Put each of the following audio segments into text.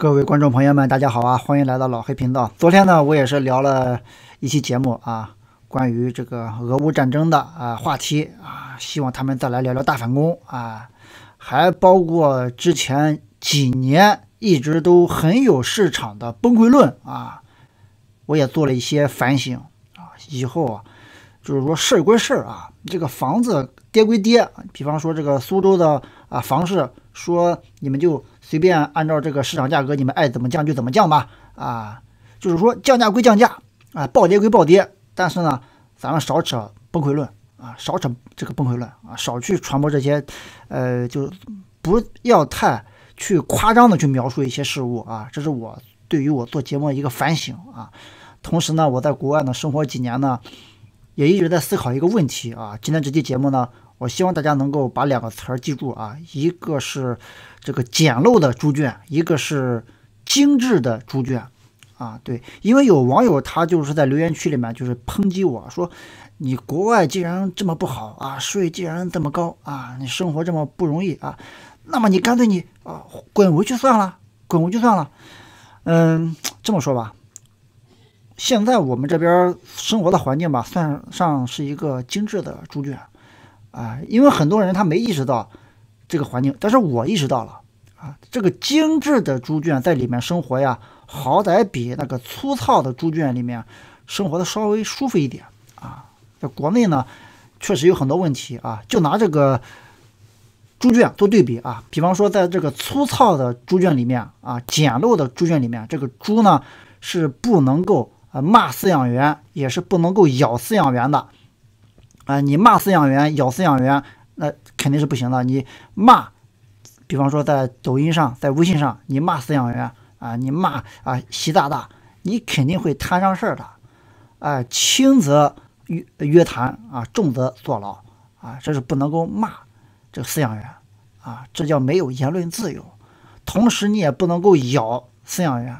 各位观众朋友们，大家好啊！欢迎来到老黑频道。昨天呢，我也是聊了一期节目啊，关于这个俄乌战争的啊话题啊，希望他们再来聊聊大反攻啊，还包括之前几年一直都很有市场的崩溃论啊，我也做了一些反省啊，以后啊，就是说事儿归事儿啊，这个房子跌归跌，比方说这个苏州的。啊，房市说你们就随便按照这个市场价格，你们爱怎么降就怎么降吧。啊，就是说降价归降价，啊，暴跌归暴跌，但是呢，咱们少扯崩溃论啊，少扯这个崩溃论啊，少去传播这些，呃，就不要太去夸张的去描述一些事物啊。这是我对于我做节目一个反省啊。同时呢，我在国外呢生活几年呢，也一直在思考一个问题啊。今天这期节目呢。我希望大家能够把两个词儿记住啊，一个是这个简陋的猪圈，一个是精致的猪圈啊。对，因为有网友他就是在留言区里面就是抨击我说，你国外既然这么不好啊，税既然这么高啊，你生活这么不容易啊，那么你干脆你啊滚回去算了，滚回去算了。嗯，这么说吧，现在我们这边生活的环境吧，算上是一个精致的猪圈。啊，因为很多人他没意识到这个环境，但是我意识到了啊，这个精致的猪圈在里面生活呀，好歹比那个粗糙的猪圈里面生活的稍微舒服一点啊。在国内呢，确实有很多问题啊，就拿这个猪圈做对比啊，比方说在这个粗糙的猪圈里面啊，简陋的猪圈里面，这个猪呢是不能够啊骂饲养员，也是不能够咬饲养员的。啊，你骂饲养员咬饲养员，那肯定是不行的。你骂，比方说在抖音上，在微信上，你骂饲养员啊，你骂啊，习大大，你肯定会摊上事儿的。啊，轻则约约谈啊，重则坐牢啊，这是不能够骂这个饲养员啊，这叫没有言论自由。同时，你也不能够咬饲养员，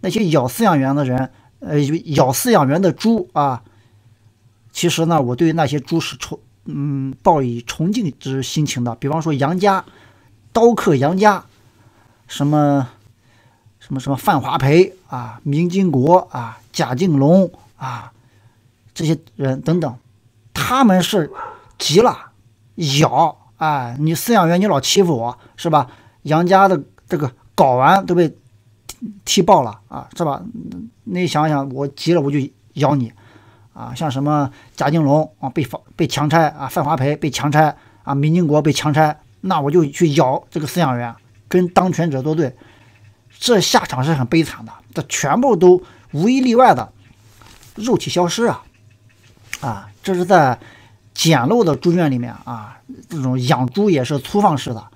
那些咬饲养员的人，呃，咬饲养员的猪啊。其实呢，我对于那些猪是崇，嗯，抱以崇敬之心情的。比方说杨家刀客杨家，什么，什么什么范华培啊，明经国啊，贾敬龙啊，这些人等等，他们是急了，咬，哎，你饲养员你老欺负我是吧？杨家的这个睾丸都被踢爆了啊，是吧？你想想，我急了我就咬你。啊，像什么贾靖龙啊，被放被强拆啊，范华培被强拆啊，民进国被强拆，那我就去咬这个饲养员，跟当权者作对，这下场是很悲惨的，这全部都无一例外的肉体消失啊！啊，这是在简陋的猪圈里面啊，这种养猪也是粗放式的，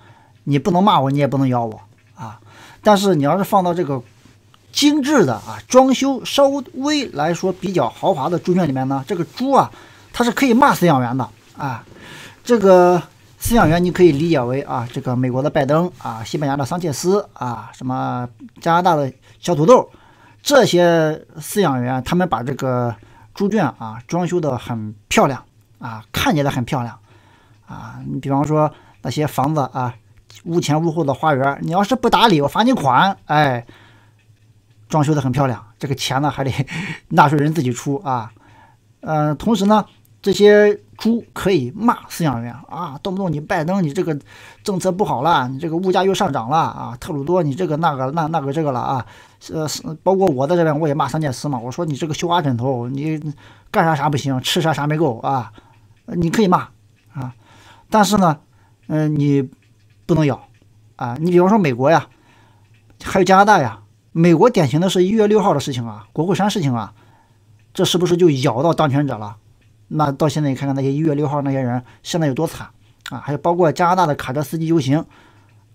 你不能骂我，你也不能咬我啊，但是你要是放到这个。精致的啊，装修稍微来说比较豪华的猪圈里面呢，这个猪啊，它是可以骂饲养员的啊。这个饲养员你可以理解为啊，这个美国的拜登啊，西班牙的桑切斯啊，什么加拿大的小土豆，这些饲养员他们把这个猪圈啊装修的很漂亮啊，看起来很漂亮啊。你比方说那些房子啊，屋前屋后的花园，你要是不打理，我罚你款，哎。装修的很漂亮，这个钱呢还得 纳税人自己出啊。呃，同时呢，这些猪可以骂饲养员啊，动不动你拜登你这个政策不好了，你这个物价又上涨了啊。特鲁多你这个那个那那个这个了啊。呃，包括我在这边我也骂三切斯嘛，我说你这个绣花枕头，你干啥啥不行，吃啥啥没够啊。你可以骂啊，但是呢，嗯，你不能咬啊。你比方说美国呀，还有加拿大呀。美国典型的是一月六号的事情啊，国会山事情啊，这是不是就咬到当权者了？那到现在你看看那些一月六号那些人现在有多惨啊！还有包括加拿大的卡车司机游行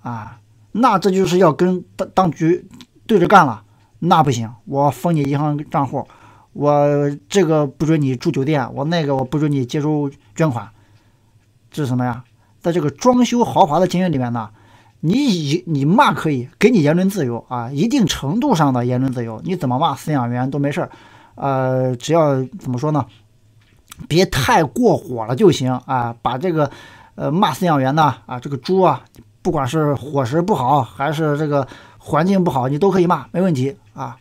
啊，那这就是要跟当当局对着干了。那不行，我封你银行账户，我这个不准你住酒店，我那个我不准你接收捐款。这是什么呀？在这个装修豪华的监狱里面呢？你以你骂可以给你言论自由啊，一定程度上的言论自由，你怎么骂饲养员都没事儿，呃，只要怎么说呢，别太过火了就行啊。把这个呃骂饲养员呢啊，这个猪啊，不管是伙食不好还是这个环境不好，你都可以骂，没问题啊。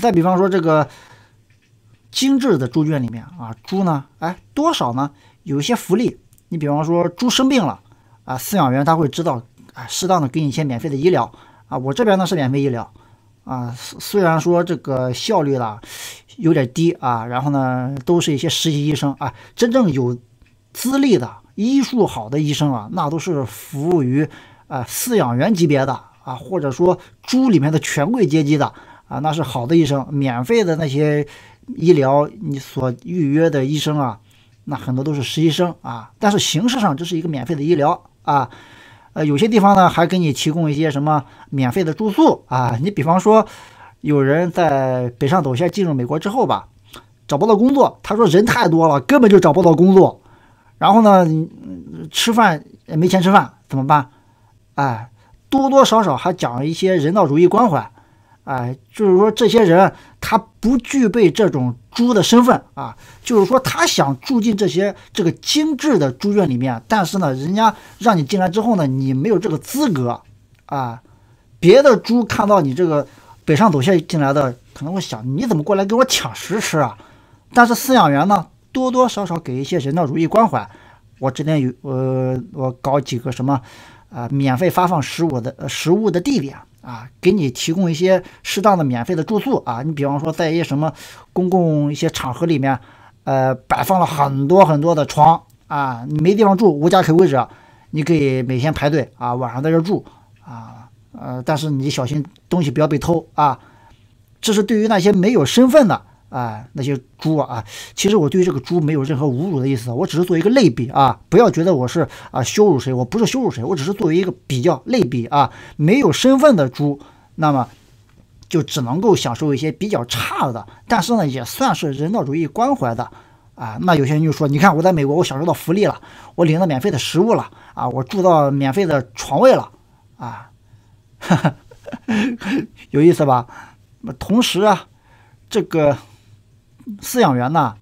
再比方说这个精致的猪圈里面啊，猪呢，哎，多少呢，有一些福利。你比方说猪生病了啊，饲养员他会知道。适当的给你一些免费的医疗啊，我这边呢是免费医疗啊，虽然说这个效率啦有点低啊，然后呢都是一些实习医生啊，真正有资历的、医术好的医生啊，那都是服务于啊饲养员级别的啊，或者说猪里面的权贵阶级的啊，那是好的医生，免费的那些医疗你所预约的医生啊，那很多都是实习生啊，但是形式上这是一个免费的医疗啊。呃，有些地方呢还给你提供一些什么免费的住宿啊？你比方说，有人在北上走线进入美国之后吧，找不到工作，他说人太多了，根本就找不到工作。然后呢，吃饭没钱吃饭怎么办？哎，多多少少还讲一些人道主义关怀。哎，就是说，这些人他不具备这种猪的身份啊。就是说，他想住进这些这个精致的猪圈里面，但是呢，人家让你进来之后呢，你没有这个资格啊。别的猪看到你这个北上走线进来的，可能会想，你怎么过来给我抢食吃啊？但是饲养员呢，多多少少给一些人道主义关怀。我这边有，呃，我搞几个什么，啊，免费发放食物的呃、食物的地点。啊，给你提供一些适当的免费的住宿啊，你比方说在一些什么公共一些场合里面，呃，摆放了很多很多的床啊，你没地方住，无家可归者，你可以每天排队啊，晚上在这住啊，呃，但是你小心东西不要被偷啊，这是对于那些没有身份的。啊，那些猪啊！其实我对这个猪没有任何侮辱的意思，我只是做一个类比啊！不要觉得我是啊羞辱谁，我不是羞辱谁，我只是作为一个比较类比啊。没有身份的猪，那么就只能够享受一些比较差的，但是呢，也算是人道主义关怀的啊。那有些人就说，你看我在美国，我享受到福利了，我领到免费的食物了啊，我住到免费的床位了啊，有意思吧？那同时啊，这个。饲养员呢，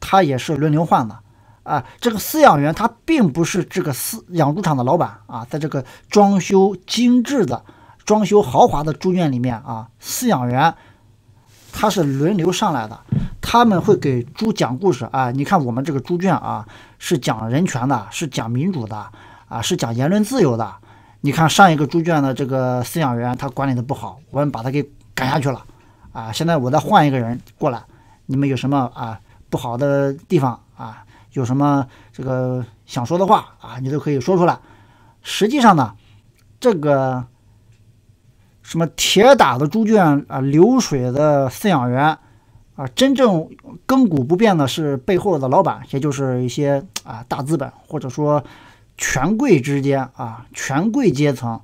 他也是轮流换的啊。这个饲养员他并不是这个饲养猪场的老板啊，在这个装修精致的、装修豪华的猪圈里面啊，饲养员他是轮流上来的。他们会给猪讲故事啊。你看我们这个猪圈啊，是讲人权的，是讲民主的啊，是讲言论自由的。你看上一个猪圈的这个饲养员他管理的不好，我们把他给赶下去了啊。现在我再换一个人过来。你们有什么啊不好的地方啊？有什么这个想说的话啊？你都可以说出来。实际上呢，这个什么铁打的猪圈啊，流水的饲养员啊，真正亘古不变的是背后的老板，也就是一些啊大资本或者说权贵之间啊权贵阶层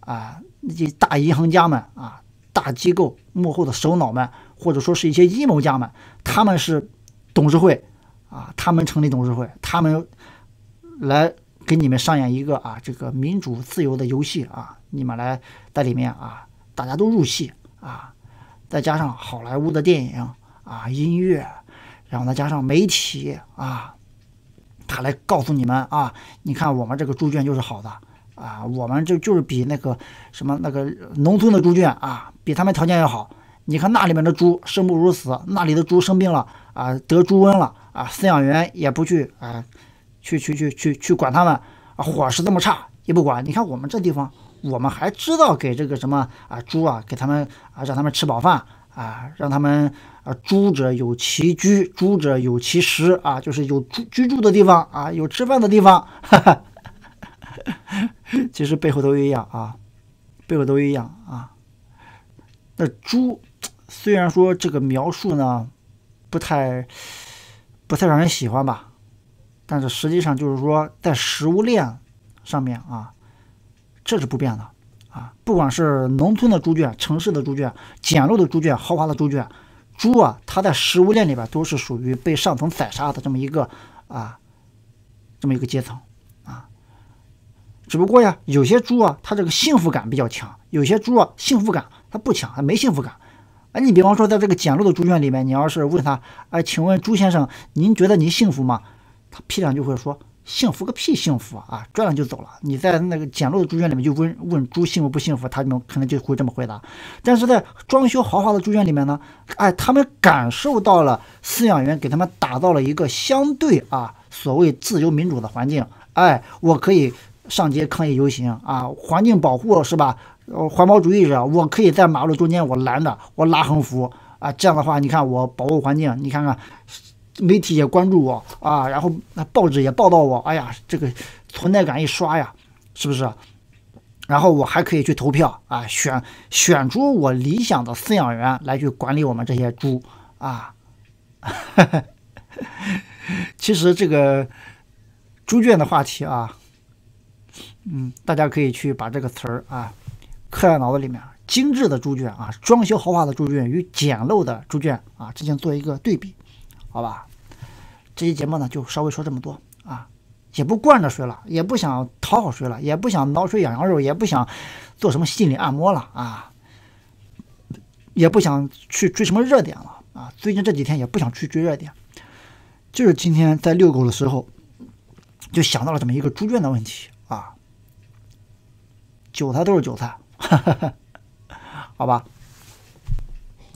啊那些大银行家们啊大机构幕后的首脑们。或者说是一些阴谋家们，他们是董事会啊，他们成立董事会，他们来给你们上演一个啊这个民主自由的游戏啊，你们来在里面啊，大家都入戏啊，再加上好莱坞的电影啊，音乐，然后再加上媒体啊，他来告诉你们啊，你看我们这个猪圈就是好的啊，我们就就是比那个什么那个农村的猪圈啊，比他们条件要好。你看那里面的猪生不如死，那里的猪生病了啊，得猪瘟了啊，饲养员也不去啊，去去去去去管他们啊，伙食这么差也不管。你看我们这地方，我们还知道给这个什么啊猪啊，给他们啊让他们吃饱饭啊，让他们啊猪者有其居，猪者有其食啊，就是有住居住的地方啊，有吃饭的地方。其实背后都一样啊，背后都一样啊，那猪。虽然说这个描述呢不太不太让人喜欢吧，但是实际上就是说，在食物链上面啊，这是不变的啊，不管是农村的猪圈、城市的猪圈、简陋的猪圈、豪华的猪圈，猪啊，它在食物链里边都是属于被上层宰杀的这么一个啊这么一个阶层啊。只不过呀，有些猪啊，它这个幸福感比较强；有些猪啊，幸福感它不强，它没幸福感。哎，你比方说，在这个简陋的猪圈里面，你要是问他，哎，请问朱先生，您觉得您幸福吗？他批量就会说幸福个屁，幸福啊，转转就走了。你在那个简陋的猪圈里面就问问猪幸福不幸福，他们可能就会这么回答。但是在装修豪华的猪圈里面呢，哎，他们感受到了饲养员给他们打造了一个相对啊所谓自由民主的环境。哎，我可以上街抗议游行啊，环境保护是吧？环保主义者，我可以在马路中间，我拦着，我拉横幅啊，这样的话，你看我保护环境，你看看媒体也关注我啊，然后那报纸也报道我，哎呀，这个存在感一刷呀，是不是？然后我还可以去投票啊，选选出我理想的饲养员来去管理我们这些猪啊。其实这个猪圈的话题啊，嗯，大家可以去把这个词儿啊。刻在脑子里面精致的猪圈啊，装修豪华的猪圈与简陋的猪圈啊之间做一个对比，好吧？这期节目呢就稍微说这么多啊，也不惯着谁了，也不想讨好谁了，也不想挠谁痒痒肉，也不想做什么心理按摩了啊，也不想去追什么热点了啊，最近这几天也不想去追热点，就是今天在遛狗的时候就想到了这么一个猪圈的问题啊，韭菜都是韭菜。哈 哈，好吧。